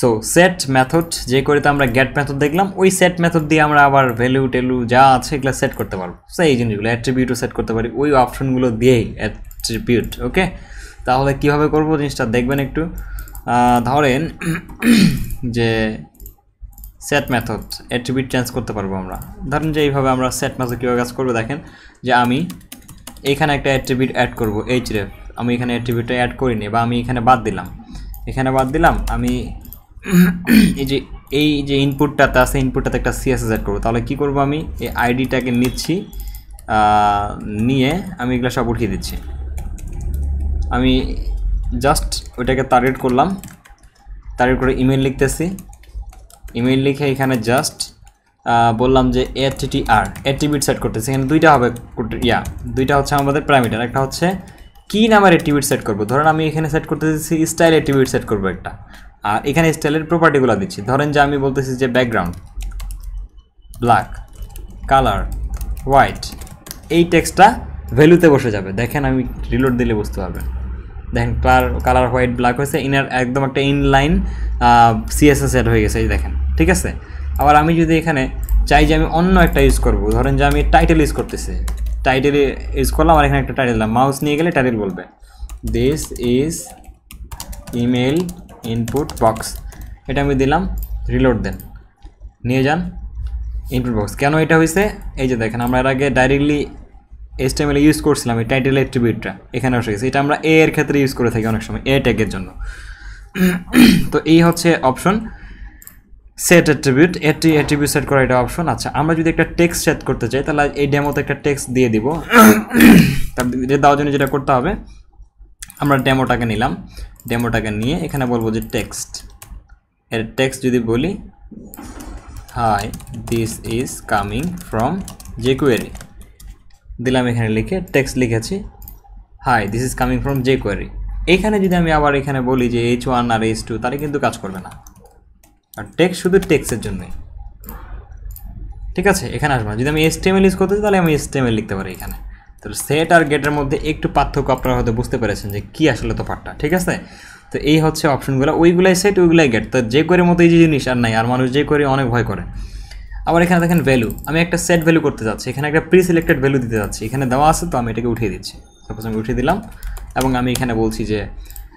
so set method যে করিতে আমরা গ্যাট মেথড দেখলাম ওই সেট মেথড দিয়ে আমরা আবার ভ্যালু টেলু যা আছে এগুলো সেট করতে পারবো সো এই জিনিসগুলো অ্যাট্রিবিউটও সেট করতে পারি ওই অপশনগুলো দিয়েই অ্যাট্রিবিউট ওকে তাহলে কিভাবে করব জিনিসটা দেখবেন একটু ধরেন যে সেট মেথড অ্যাট্রিবিউট চেঞ্জ করতে পারবো আমরা ধরেন যে এইভাবে আমরা সেট মেথড কীভাবে কাজ করবো দেখেন যে আমি এখানে একটা অ্যাট্রিবিউট অ্যাড করব এইচ রেফ আমি এখানে অ্যাট্রিবিউটটা অ্যাড করিনি বা আমি এখানে বাদ দিলাম এখানে বাদ দিলাম আমি এই যে এই যে ইনপুটটাতে আছে ইনপুটটাতে একটা সিএসএস অ্যাড করবো তাহলে কি করব আমি এই আইডিটাকে নিচ্ছি নিয়ে আমি এগুলো সব উঠিয়ে দিচ্ছি আমি জাস্ট ওইটাকে টার্গেট করলাম টার্গেট করে ইমেল লিখতেছি ইমেল লিখে এখানে জাস্ট বললাম যে এটি আর অ্যাট্রিবিউট সেট করতেছি এখানে দুইটা হবে ইয়া দুইটা হচ্ছে আমাদের প্যারামিটার একটা হচ্ছে কি নামের অ্যাট্রিবিউট সেট করবো ধরেন আমি এখানে সেট করতেছি স্টাইল অ্যাট্রিবিউট সেট করবো একটা আর এখানে স্টাইলের প্রপার্টিগুলো দিচ্ছি ধরেন যে আমি বলতেছি যে ব্যাকগ্রাউন্ড ব্ল্যাক কালার হোয়াইট এই টেক্সটটা ভ্যালুতে বসে যাবে দেখেন আমি রিলোড দিলে বুঝতে পারবেন দেখেন কালার কালার হোয়াইট ব্ল্যাক হয়েছে ইনার একদম একটা ইনলাইন সিএসএস এড হয়ে গেছে এই দেখেন ঠিক আছে আবার আমি যদি এখানে চাই যে আমি অন্য একটা ইউজ করব ধরেন যে আমি টাইটেল ইউজ করতেছি টাইটেল ইউজ করলাম আর এখানে একটা টাইটেল দিলাম মাউস নিয়ে গেলে টাইটেল বলবে this is email input box এটা আমি দিলাম রিলোড দেন নিয়ে যান ইনপুট বক্স কেন এটা হয়েছে এই যে দেখেন আমরা এর আগে ডাইরেক্টলি এস্টেমেলে ইউজ করছিলাম এই টাইটেল অ্যাট্রিবিউটটা এখানে এসে গেছে এটা আমরা এ এর ক্ষেত্রে ইউজ করে থাকি অনেক সময় এ ট্যাগের জন্য তো এই হচ্ছে অপশন সেট অ্যাট্রিবিউট এটি অ্যাট্রিবিউট সেট করা এটা অপশন আচ্ছা আমরা যদি একটা টেক্সট সেট করতে চাই তাহলে এই ডেমোতে একটা টেক্সট দিয়ে দিব তার দেওয়ার জন্য যেটা করতে হবে আমরা ডেমোটাকে নিলাম ডেমোটাকে নিয়ে এখানে বলবো যে টেক্সট এর টেক্সট যদি বলি hi this is coming from যে কোয়ারি দিলাম এখানে লিখে টেক্সট লিখেছি hi this is coming from যে কোয়ারি এখানে যদি আমি আবার এখানে বলি যে এইচ ওয়ান আর এইচ টু তারই কিন্তু কাজ করবে না আর টেক্সট শুধু টেক্সের জন্যই ঠিক আছে এখানে আসবে না যদি আমি এস টেমেল ইউজ করতে তাহলে আমি এস টেমেল লিখতে পারি এখানে তো সেট আর গেটের মধ্যে একটু পার্থক্য আপনারা হয়তো বুঝতে পেরেছেন যে কি আসলে তো পার্টটা ঠিক আছে তো এই হচ্ছে অপশনগুলো ওইগুলাই সেট ওইগুলাই গেট তো যে করে মতো এই যে জিনিস আর নাই আর মানুষ যে করে অনেক ভয় করে আবার এখানে দেখেন ভ্যালু আমি একটা সেট ভ্যালু করতে যাচ্ছি এখানে একটা প্রি সিলেক্টেড ভ্যালু দিতে যাচ্ছি এখানে দেওয়া আছে তো আমি এটাকে উঠিয়ে দিচ্ছি সাপোজ আমি উঠিয়ে দিলাম এবং আমি এখানে বলছি যে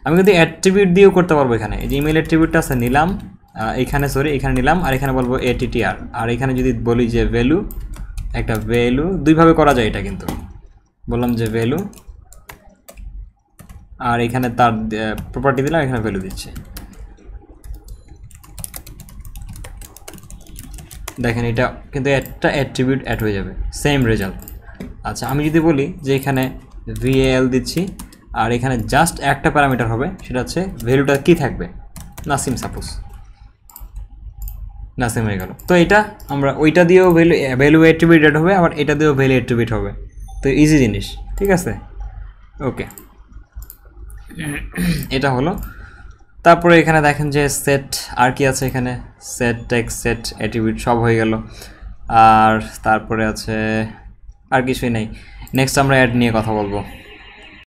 আমি কিন্তু অ্যাট্রিবিউট দিয়েও করতে পারবো এখানে এই যে ইমেল অ্যাট্রিবিউটটা আছে নিলাম এখানে সরি এখানে নিলাম আর এখানে বলবো এটিটিআর আর এখানে যদি বলি যে ভ্যালু একটা ভ্যালু দুইভাবে করা যায় এটা কিন্তু বললাম যে ভ্যালু আর এখানে তার প্রপার্টি দিলাম এখানে ভ্যালু দিচ্ছে দেখেন এটা কিন্তু একটা অ্যাট্রিবিউট অ্যাড হয়ে যাবে সেম রেজাল্ট আচ্ছা আমি যদি বলি যে এখানে ভিএল দিচ্ছি আর এখানে জাস্ট একটা প্যারামিটার হবে সেটা হচ্ছে ভ্যালুটা কি থাকবে নাসিম সাপোজ নাসিম হয়ে গেল তো এটা আমরা ওইটা দিয়েও ভ্যালু ভ্যালু অ্যাট্রিবিউট হবে আবার এটা দিয়েও ভ্যালু অ্যাট্রিবিউট হবে তো ইজি জিনিস ঠিক আছে ওকে এটা হলো তারপরে এখানে দেখেন যে সেট আর কি আছে এখানে সেট টেক্স সেট অ্যাট্রিবিউট সব হয়ে গেল আর তারপরে আছে আর কিছুই নেই নেক্সট আমরা অ্যাড নিয়ে কথা বলবো